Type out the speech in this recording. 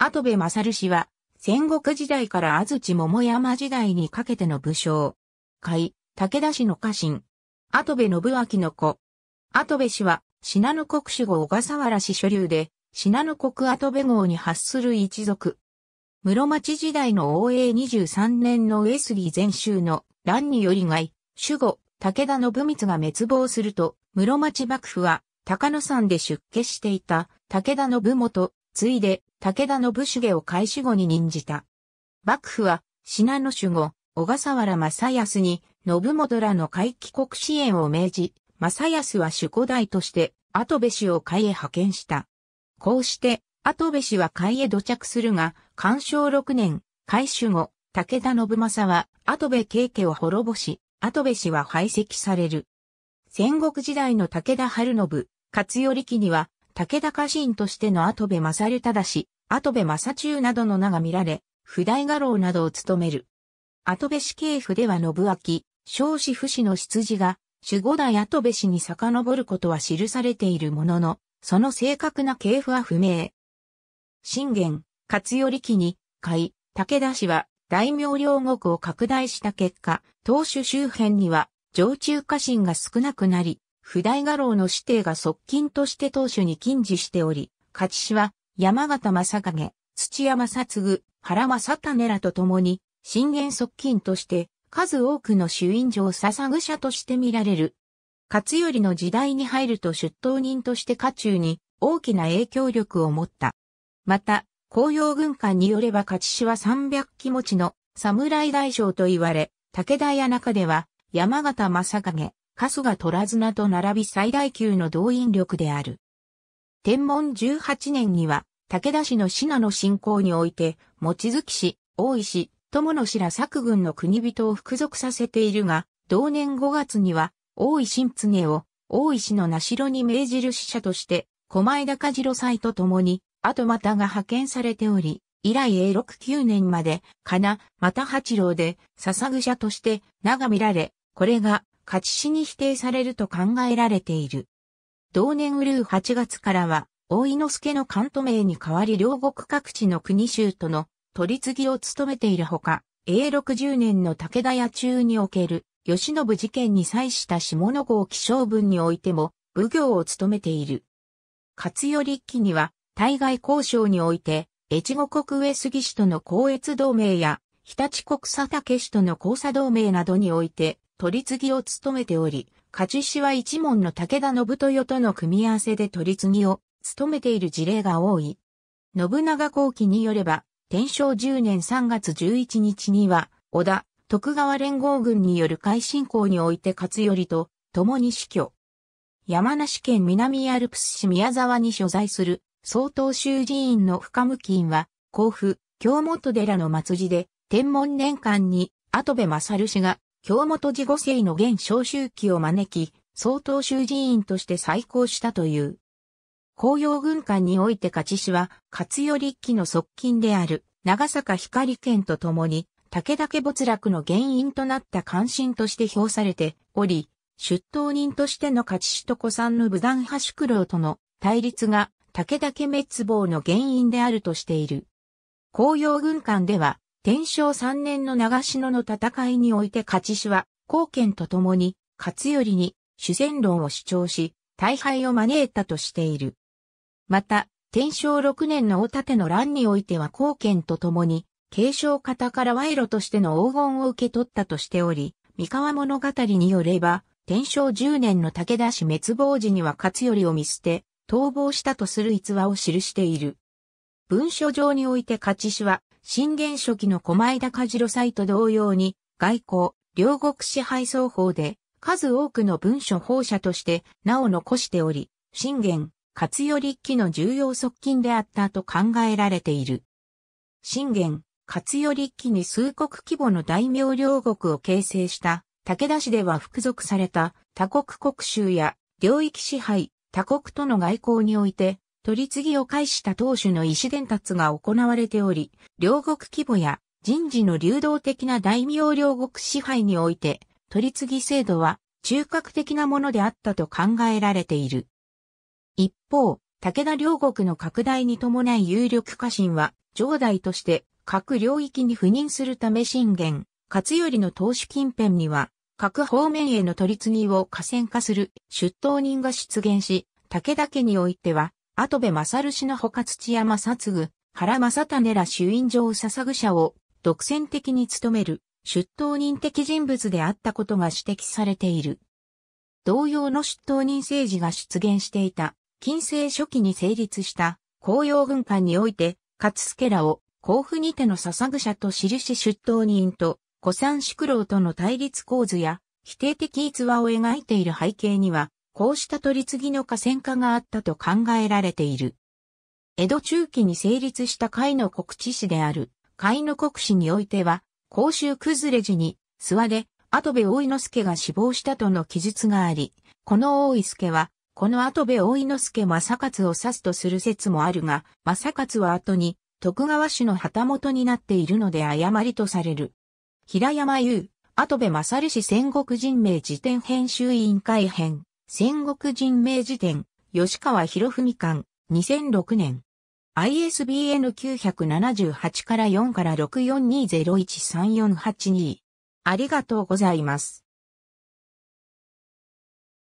跡部勝氏は、戦国時代から安土桃山時代にかけての武将。海、武田氏の家臣。跡部信明の子。跡部氏は、信濃国守護小笠原氏所流で、信濃国跡部号に発する一族。室町時代の王永23年の上杉前州の乱により外、守護、武田信光が滅亡すると、室町幕府は、高野山で出家していた武田信元、ついで、武田信家を開始後に任じた。幕府は、信濃守護、小笠原正康に、信元らの回帰国支援を命じ、正康は守護代として、後部氏を会へ派遣した。こうして、後部氏は会へ土着するが、干渉6年、改守後、武田信正は、後部慶家を滅ぼし、後部氏は排斥される。戦国時代の武田春信、勝頼期には、武田家臣としての後部正流し、後部正中などの名が見られ、不代画廊などを務める。後部氏系譜では信明、少子不死の出自が、守護代後部氏に遡ることは記されているものの、その正確な系譜は不明。信玄、勝頼期に、海、武田氏は、大名領国を拡大した結果、当主周辺には、常駐家臣が少なくなり、普代画廊の指定が側近として当主に禁似しており、勝氏は山形正影、土屋正嗣、原正種らと共に、信玄側近として、数多くの主院上捧ぐ者として見られる。勝頼の時代に入ると出頭人として家中に大きな影響力を持った。また、紅葉軍艦によれば勝氏は300持ちの侍大将と言われ、武田屋中では山形正影、春日虎綱と並び最大級の動員力である。天文18年には、武田氏の信濃侵攻において、望月氏、大石、友野氏ら作軍の国人を服属させているが、同年5月には、大石新常を、大石の名城に命じる使者として、狛江高次郎祭と共に、後又が派遣されており、以来永禄9年まで、かな、また八郎で、笹者として、名が見られ、これが、勝ち死に否定されると考えられている。同年ウルー8月からは、大井之助の関東名に代わり両国各地の国州との取り次ぎを務めているほか、永60年の武田屋中における吉信事件に際した下野号気象文においても、武行を務めている。勝頼一期には、対外交渉において、越後国上杉氏との交越同盟や、日立国佐竹氏との交差同盟などにおいて、取り次ぎを務めており、勝氏は一門の武田信豊との組み合わせで取り次ぎを務めている事例が多い。信長後期によれば、天正10年3月11日には、織田、徳川連合軍による改進行において勝頼と共に死去。山梨県南アルプス市宮沢に所在する総統衆寺院の深き院は、甲府、京本寺の末寺で、天文年間に、後部勝氏が京本寺五世の現召集期を招き、総統囚人員として再興したという。紅葉軍艦において勝氏は、勝頼一の側近である、長坂光県と共に、武田家没落の原因となった関心として評されており、出頭人としての勝氏と古参の武断派宿老との対立が武田家滅亡の原因であるとしている。紅葉軍艦では、天正3年の長篠の戦いにおいて勝氏は、貢献と共に、勝頼に主戦論を主張し、大敗を招いたとしている。また、天正6年の大盾の乱においては貢献と共に、継承方から賄賂としての黄金を受け取ったとしており、三河物語によれば、天正10年の武田氏滅亡時には勝頼を見捨て、逃亡したとする逸話を記している。文書上において勝氏は、新元初期の狛枝田じろ祭と同様に、外交、両国支配双方で、数多くの文書奉者として名を残しており、信玄、勝頼一揆の重要側近であったと考えられている。信玄、勝頼一揆に数国規模の大名両国を形成した武田氏では服属された他国国衆や領域支配、他国との外交において取り次ぎを介した当主の意思伝達が行われており、両国規模や人事の流動的な大名両国支配において、取り次ぎ制度は中核的なものであったと考えられている。一方、武田両国の拡大に伴い有力家臣は、上代として各領域に赴任するため信玄、勝頼の投資近辺には、各方面への取り次ぎを河川化する出頭人が出現し、武田家においては、後部勝氏の他土屋正嗣、原正種ら主因上捧ぐ者を独占的に務める出頭人的人物であったことが指摘されている。同様の出頭人政治が出現していた、近世初期に成立した公用軍艦において、勝助らを甲府にての捧ぐ者と印出頭人と古参宿老との対立構図や否定的逸話を描いている背景には、こうした取り次ぎの河川化があったと考えられている。江戸中期に成立した海の国知市である、海の国市においては、公衆崩れ時に、諏訪で、後部大井之助が死亡したとの記述があり、この大井助は、この後部大井之助正勝を指すとする説もあるが、正勝は後に、徳川氏の旗本になっているので誤りとされる。平山優、後部正氏戦国人名辞典編集委員会編。戦国人名辞典、吉川博文館、2006年。ISBN 978から4から6420134842。ありがとうございます。